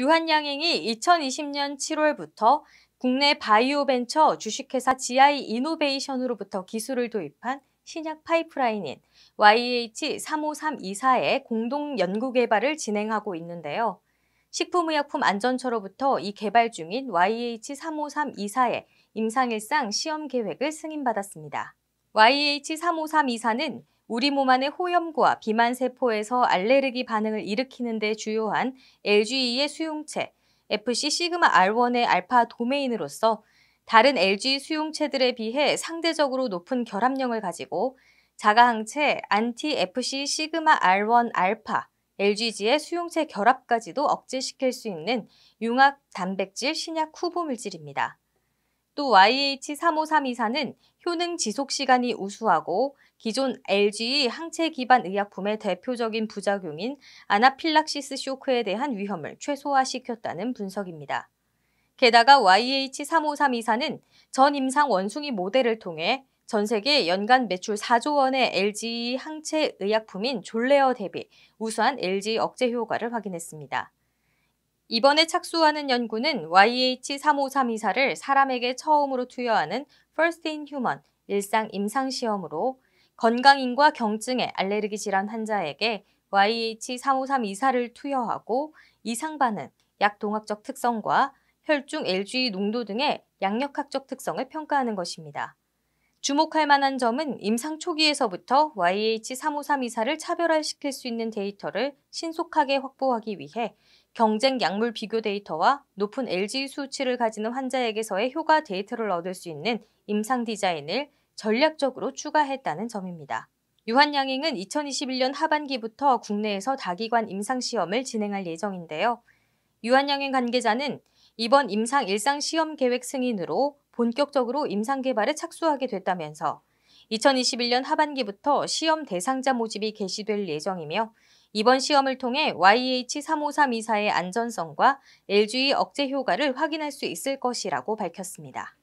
유한양행이 2020년 7월부터 국내 바이오벤처 주식회사 GI 이노베이션으로부터 기술을 도입한 신약 파이프라인인 YH35324의 공동 연구 개발을 진행하고 있는데요. 식품의약품 안전처로부터 이 개발 중인 YH35324의 임상일상 시험 계획을 승인받았습니다. YH35324는 우리 몸 안의 호염과 비만 세포에서 알레르기 반응을 일으키는 데 주요한 LGE의 수용체 FC 시그마 R1의 알파 도메인으로서 다른 LG e 수용체들에 비해 상대적으로 높은 결합량을 가지고 자가항체 안티 FC 시그마 R1 알파 LGG의 수용체 결합까지도 억제시킬 수 있는 융합 단백질 신약 후보 물질입니다. 또 YH35324는 효능 지속 시간이 우수하고 기존 LG의 항체 기반 의약품의 대표적인 부작용인 아나필락시스 쇼크에 대한 위험을 최소화시켰다는 분석입니다. 게다가 YH35324는 전 임상 원숭이 모델을 통해 전 세계 연간 매출 4조 원의 LG 항체 의약품인 졸레어 대비 우수한 LG 억제 효과를 확인했습니다. 이번에 착수하는 연구는 YH35324를 사람에게 처음으로 투여하는 First in Human 일상 임상 시험으로 건강인과 경증의 알레르기 질환 환자에게 YH35324를 투여하고 이상 반응, 약 동학적 특성과 혈중 LG 농도 등의 양력학적 특성을 평가하는 것입니다. 주목할 만한 점은 임상 초기에서부터 y h 3 5 3이사를 차별화시킬 수 있는 데이터를 신속하게 확보하기 위해 경쟁 약물 비교 데이터와 높은 LG 수치를 가지는 환자에게서의 효과 데이터를 얻을 수 있는 임상 디자인을 전략적으로 추가했다는 점입니다. 유한양행은 2021년 하반기부터 국내에서 다기관 임상시험을 진행할 예정인데요. 유한양행 관계자는 이번 임상 일상시험 계획 승인으로 본격적으로 임상 개발에 착수하게 됐다면서 2021년 하반기부터 시험 대상자 모집이 개시될 예정이며 이번 시험을 통해 YH35324의 안전성과 LG의 e 억제 효과를 확인할 수 있을 것이라고 밝혔습니다.